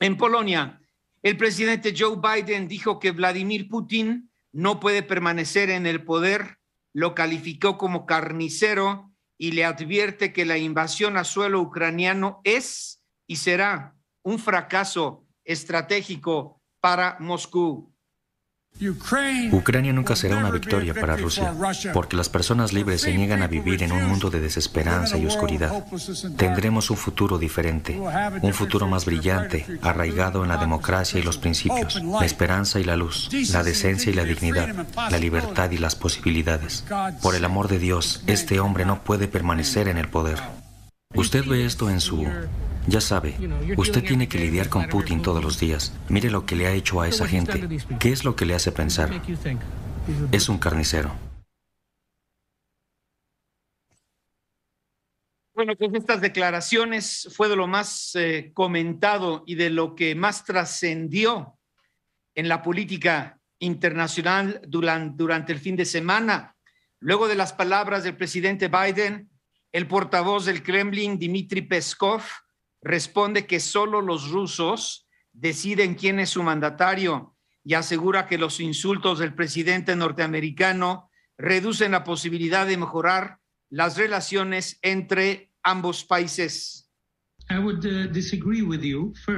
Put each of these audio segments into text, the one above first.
En Polonia, el presidente Joe Biden dijo que Vladimir Putin no puede permanecer en el poder, lo calificó como carnicero y le advierte que la invasión a suelo ucraniano es y será un fracaso estratégico para Moscú. Ucrania nunca será una victoria para Rusia, porque las personas libres se niegan a vivir en un mundo de desesperanza y oscuridad. Tendremos un futuro diferente, un futuro más brillante, arraigado en la democracia y los principios, la esperanza y la luz, la decencia y la dignidad, la libertad y las posibilidades. Por el amor de Dios, este hombre no puede permanecer en el poder. Usted ve esto en su ya sabe, usted tiene que lidiar con Putin todos los días. Mire lo que le ha hecho a esa gente. ¿Qué es lo que le hace pensar? Es un carnicero. Bueno, pues estas declaraciones fue de lo más eh, comentado y de lo que más trascendió en la política internacional durante el fin de semana. Luego de las palabras del presidente Biden, el portavoz del Kremlin, Dmitry Peskov, responde que solo los rusos deciden quién es su mandatario y asegura que los insultos del presidente norteamericano reducen la posibilidad de mejorar las relaciones entre ambos países. Uh,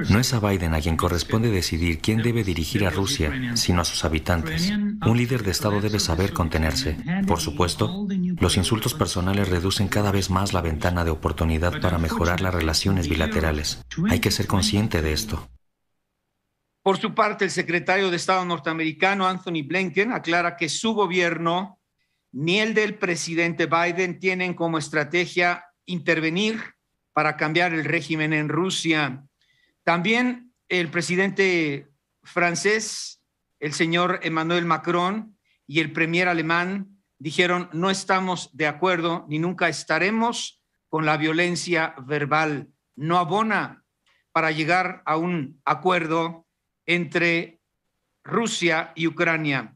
no es a Biden a quien corresponde decidir quién debe dirigir a Rusia, sino a sus habitantes. Un líder de Estado debe saber contenerse. Por supuesto, los insultos personales reducen cada vez más la ventana de oportunidad para mejorar las relaciones bilaterales. Hay que ser consciente de esto. Por su parte, el secretario de Estado norteamericano Anthony Blinken aclara que su gobierno ni el del presidente Biden tienen como estrategia intervenir para cambiar el régimen en Rusia. También el presidente francés, el señor Emmanuel Macron, y el premier alemán dijeron, no estamos de acuerdo ni nunca estaremos con la violencia verbal. No abona para llegar a un acuerdo entre Rusia y Ucrania.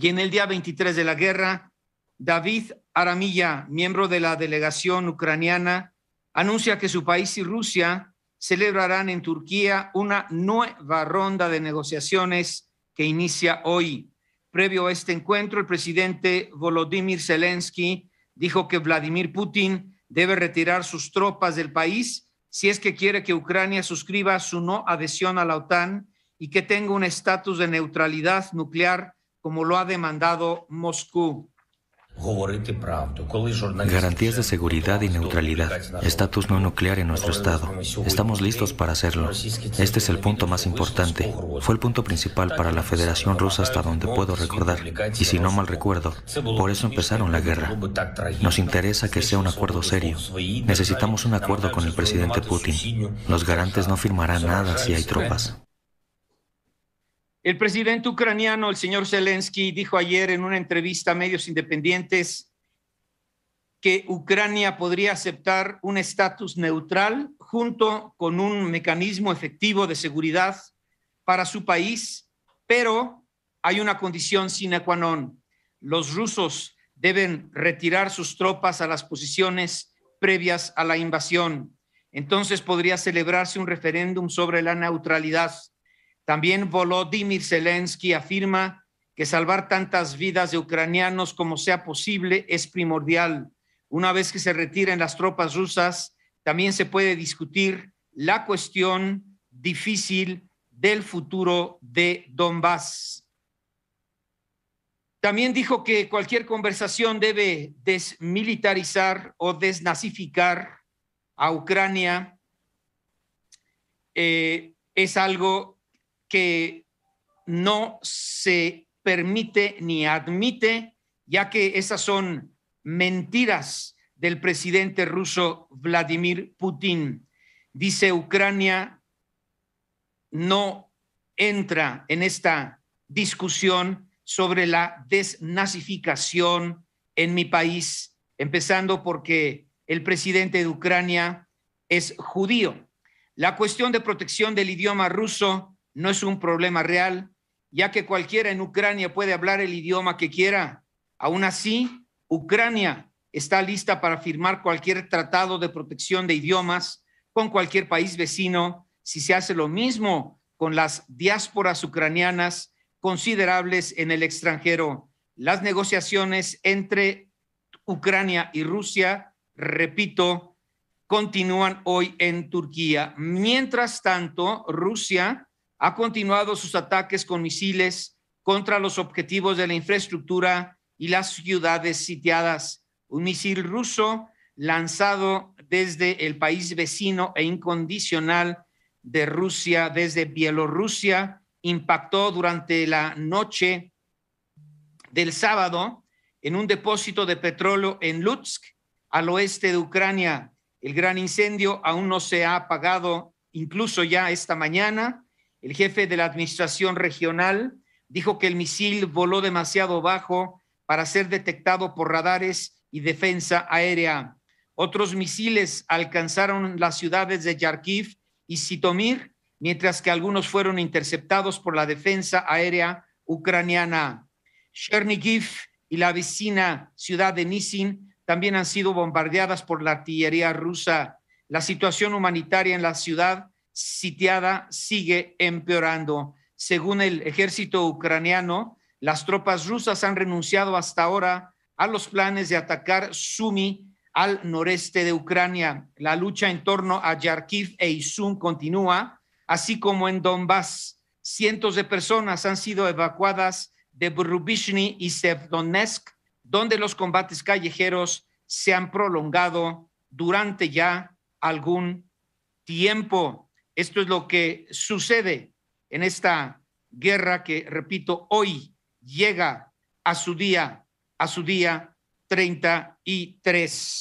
Y en el día 23 de la guerra, David Aramilla, miembro de la delegación ucraniana, anuncia que su país y Rusia celebrarán en Turquía una nueva ronda de negociaciones que inicia hoy. Previo a este encuentro, el presidente Volodymyr Zelensky dijo que Vladimir Putin debe retirar sus tropas del país si es que quiere que Ucrania suscriba su no adhesión a la OTAN y que tenga un estatus de neutralidad nuclear como lo ha demandado Moscú. Garantías de seguridad y neutralidad. Estatus no nuclear en nuestro Estado. Estamos listos para hacerlo. Este es el punto más importante. Fue el punto principal para la Federación Rusa hasta donde puedo recordar. Y si no mal recuerdo, por eso empezaron la guerra. Nos interesa que sea un acuerdo serio. Necesitamos un acuerdo con el presidente Putin. Los garantes no firmarán nada si hay tropas. El presidente ucraniano, el señor Zelensky, dijo ayer en una entrevista a medios independientes que Ucrania podría aceptar un estatus neutral junto con un mecanismo efectivo de seguridad para su país, pero hay una condición sine qua non. Los rusos deben retirar sus tropas a las posiciones previas a la invasión. Entonces podría celebrarse un referéndum sobre la neutralidad también Volodymyr Zelensky afirma que salvar tantas vidas de ucranianos como sea posible es primordial. Una vez que se retiren las tropas rusas, también se puede discutir la cuestión difícil del futuro de Donbass. También dijo que cualquier conversación debe desmilitarizar o desnazificar a Ucrania. Eh, es algo que no se permite ni admite, ya que esas son mentiras del presidente ruso Vladimir Putin. Dice Ucrania no entra en esta discusión sobre la desnazificación en mi país, empezando porque el presidente de Ucrania es judío. La cuestión de protección del idioma ruso no es un problema real, ya que cualquiera en Ucrania puede hablar el idioma que quiera. Aún así, Ucrania está lista para firmar cualquier tratado de protección de idiomas con cualquier país vecino si se hace lo mismo con las diásporas ucranianas considerables en el extranjero. Las negociaciones entre Ucrania y Rusia, repito, continúan hoy en Turquía. Mientras tanto, Rusia ha continuado sus ataques con misiles contra los objetivos de la infraestructura y las ciudades sitiadas. Un misil ruso lanzado desde el país vecino e incondicional de Rusia, desde Bielorrusia, impactó durante la noche del sábado en un depósito de petróleo en Lutsk, al oeste de Ucrania. El gran incendio aún no se ha apagado, incluso ya esta mañana, el jefe de la Administración Regional dijo que el misil voló demasiado bajo para ser detectado por radares y defensa aérea. Otros misiles alcanzaron las ciudades de Yarkiv y Sitomir, mientras que algunos fueron interceptados por la defensa aérea ucraniana. Chernigiv y la vecina ciudad de Nisin también han sido bombardeadas por la artillería rusa. La situación humanitaria en la ciudad sitiada sigue empeorando. Según el ejército ucraniano, las tropas rusas han renunciado hasta ahora a los planes de atacar Sumy, al noreste de Ucrania. La lucha en torno a Yarkiv e Izum continúa, así como en Donbass. Cientos de personas han sido evacuadas de Brubishny y Sevdonetsk, donde los combates callejeros se han prolongado durante ya algún tiempo. Esto es lo que sucede en esta guerra que, repito, hoy llega a su día, a su día 33.